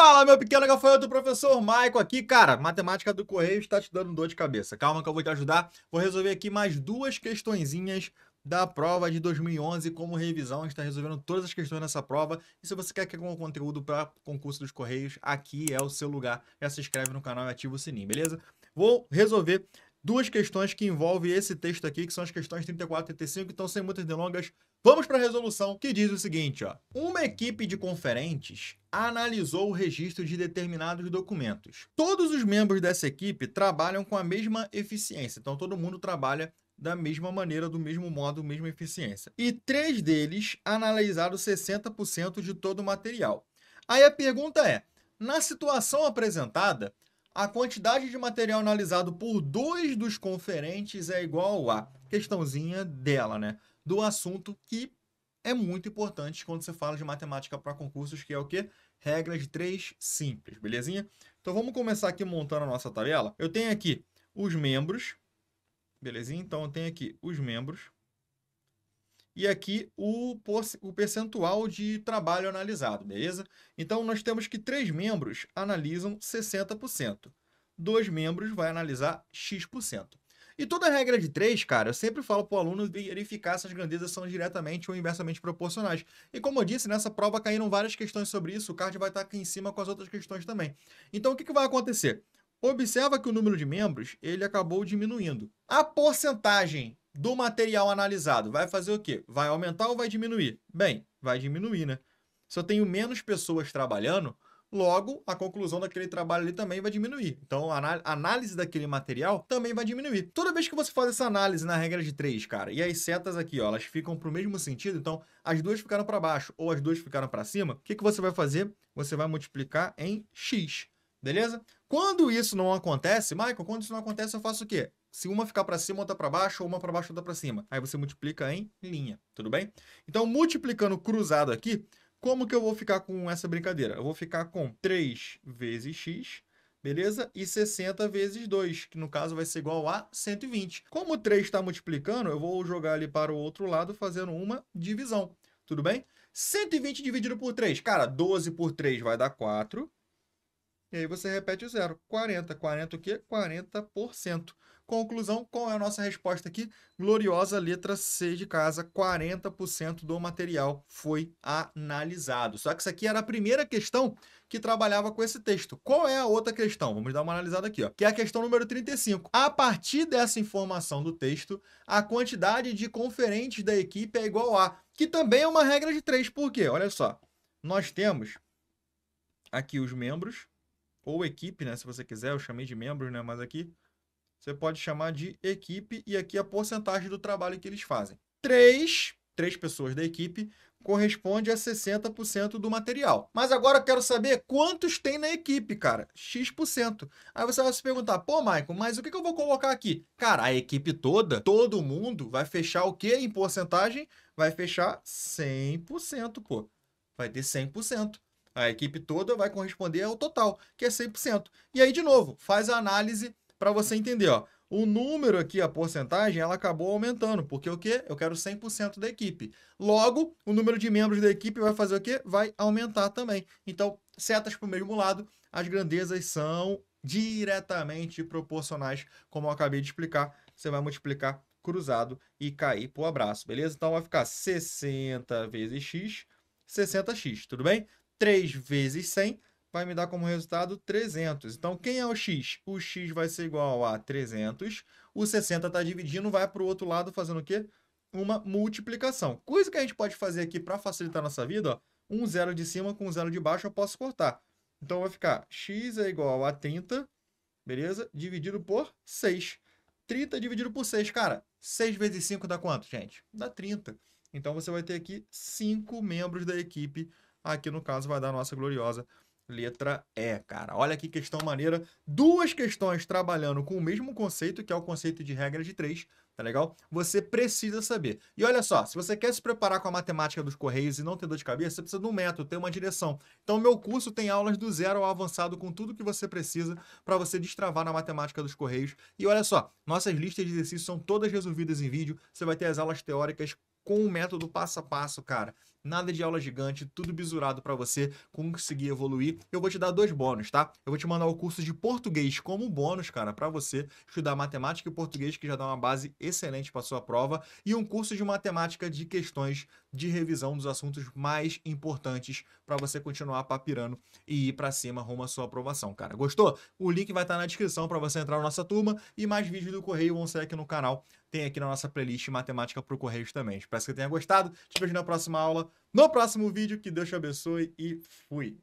Fala, meu pequeno gafanhoto, professor Maico aqui. Cara, matemática do correio está te dando dor de cabeça. Calma que eu vou te ajudar. Vou resolver aqui mais duas questõezinhas da prova de 2011 como revisão. A gente está resolvendo todas as questões nessa prova. E se você quer que algum conteúdo para concurso dos Correios, aqui é o seu lugar. Já se inscreve no canal e ativa o sininho, beleza? Vou resolver duas questões que envolvem esse texto aqui, que são as questões 34 e 35, então sem muitas delongas, vamos para a resolução que diz o seguinte, ó. Uma equipe de conferentes analisou o registro de determinados documentos. Todos os membros dessa equipe trabalham com a mesma eficiência, então todo mundo trabalha da mesma maneira, do mesmo modo, mesma eficiência. E três deles analisaram 60% de todo o material. Aí a pergunta é, na situação apresentada, a quantidade de material analisado por dois dos conferentes é igual a questãozinha dela, né? Do assunto que é muito importante quando você fala de matemática para concursos, que é o quê? Regra de três simples, belezinha? Então vamos começar aqui montando a nossa tabela. Eu tenho aqui os membros, belezinha? Então eu tenho aqui os membros e aqui o, o percentual de trabalho analisado, beleza? Então, nós temos que três membros analisam 60%. Dois membros vai analisar X%. E toda regra de três, cara, eu sempre falo para o aluno verificar se as grandezas são diretamente ou inversamente proporcionais. E como eu disse, nessa prova caíram várias questões sobre isso, o card vai estar tá aqui em cima com as outras questões também. Então, o que, que vai acontecer? Observa que o número de membros ele acabou diminuindo. A porcentagem do material analisado vai fazer o quê? Vai aumentar ou vai diminuir? Bem, vai diminuir, né? Se eu tenho menos pessoas trabalhando, logo a conclusão daquele trabalho ali também vai diminuir. Então a análise daquele material também vai diminuir. Toda vez que você faz essa análise na regra de três, cara, e as setas aqui, ó, elas ficam para o mesmo sentido, então as duas ficaram para baixo ou as duas ficaram para cima, o que, que você vai fazer? Você vai multiplicar em x, beleza? Quando isso não acontece, Michael, quando isso não acontece, eu faço o quê? se uma ficar para cima, outra para baixo, ou uma para baixo, outra para cima. Aí você multiplica em linha, tudo bem? Então, multiplicando cruzado aqui, como que eu vou ficar com essa brincadeira? Eu vou ficar com 3 vezes x, beleza? E 60 vezes 2, que no caso vai ser igual a 120. Como 3 está multiplicando, eu vou jogar ali para o outro lado fazendo uma divisão, tudo bem? 120 dividido por 3, cara, 12 por 3 vai dar 4. E aí você repete o zero, 40. 40 o quê? 40%. Conclusão, qual é a nossa resposta aqui? Gloriosa letra C de casa, 40% do material foi analisado. Só que isso aqui era a primeira questão que trabalhava com esse texto. Qual é a outra questão? Vamos dar uma analisada aqui, ó, que é a questão número 35. A partir dessa informação do texto, a quantidade de conferentes da equipe é igual a, que também é uma regra de 3. Por quê? Olha só, nós temos aqui os membros, ou equipe, né, se você quiser, eu chamei de membros, né, mas aqui você pode chamar de equipe e aqui a porcentagem do trabalho que eles fazem. Três, três pessoas da equipe corresponde a 60% do material. Mas agora eu quero saber quantos tem na equipe, cara. X%. Aí você vai se perguntar, pô, Maicon, mas o que eu vou colocar aqui? Cara, a equipe toda, todo mundo vai fechar o quê em porcentagem? Vai fechar 100%, pô. Vai ter 100%. A equipe toda vai corresponder ao total, que é 100%. E aí, de novo, faz a análise para você entender, ó, o número aqui, a porcentagem, ela acabou aumentando, porque o quê? Eu quero 100% da equipe. Logo, o número de membros da equipe vai fazer o quê? Vai aumentar também. Então, setas para o mesmo lado, as grandezas são diretamente proporcionais, como eu acabei de explicar. Você vai multiplicar cruzado e cair para o abraço, beleza? Então, vai ficar 60 vezes x, 60x, tudo bem? 3 vezes 100, vai me dar como resultado 300. Então, quem é o x? O x vai ser igual a 300. O 60 está dividindo, vai para o outro lado fazendo o quê? Uma multiplicação. Coisa que a gente pode fazer aqui para facilitar a nossa vida, ó, um zero de cima com um zero de baixo eu posso cortar. Então, vai ficar x é igual a 30, beleza? Dividido por 6. 30 dividido por 6, cara. 6 vezes 5 dá quanto, gente? Dá 30. Então, você vai ter aqui 5 membros da equipe. Aqui, no caso, vai dar a nossa gloriosa Letra E, cara. Olha que questão maneira. Duas questões trabalhando com o mesmo conceito, que é o conceito de regra de três, tá legal? Você precisa saber. E olha só, se você quer se preparar com a matemática dos Correios e não ter dor de cabeça, você precisa de um método, ter uma direção. Então, meu curso tem aulas do zero ao avançado com tudo que você precisa para você destravar na matemática dos Correios. E olha só, nossas listas de exercícios são todas resolvidas em vídeo. Você vai ter as aulas teóricas com o método passo a passo, cara. Nada de aula gigante, tudo bisurado para você conseguir evoluir. Eu vou te dar dois bônus, tá? Eu vou te mandar o curso de português como bônus, cara, para você estudar matemática e português, que já dá uma base excelente para sua prova, e um curso de matemática de questões de revisão dos assuntos mais importantes para você continuar papirando e ir para cima rumo à sua aprovação, cara. Gostou? O link vai estar tá na descrição para você entrar na nossa turma e mais vídeos do Correio vão ser aqui no canal. Tem aqui na nossa playlist Matemática para o correio também. Espero que tenha gostado. Te vejo na próxima aula, no próximo vídeo. Que Deus te abençoe e fui!